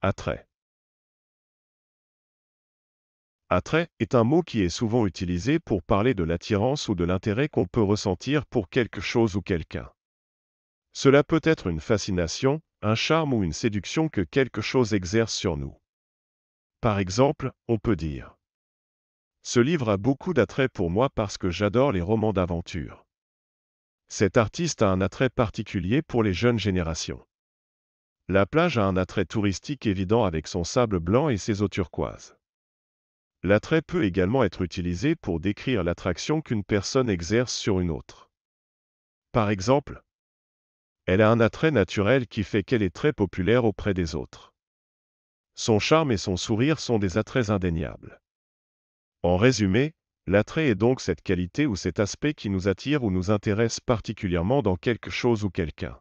Attrait. Attrait est un mot qui est souvent utilisé pour parler de l'attirance ou de l'intérêt qu'on peut ressentir pour quelque chose ou quelqu'un. Cela peut être une fascination, un charme ou une séduction que quelque chose exerce sur nous. Par exemple, on peut dire ⁇ Ce livre a beaucoup d'attrait pour moi parce que j'adore les romans d'aventure. Cet artiste a un attrait particulier pour les jeunes générations. La plage a un attrait touristique évident avec son sable blanc et ses eaux turquoises. L'attrait peut également être utilisé pour décrire l'attraction qu'une personne exerce sur une autre. Par exemple, elle a un attrait naturel qui fait qu'elle est très populaire auprès des autres. Son charme et son sourire sont des attraits indéniables. En résumé, l'attrait est donc cette qualité ou cet aspect qui nous attire ou nous intéresse particulièrement dans quelque chose ou quelqu'un.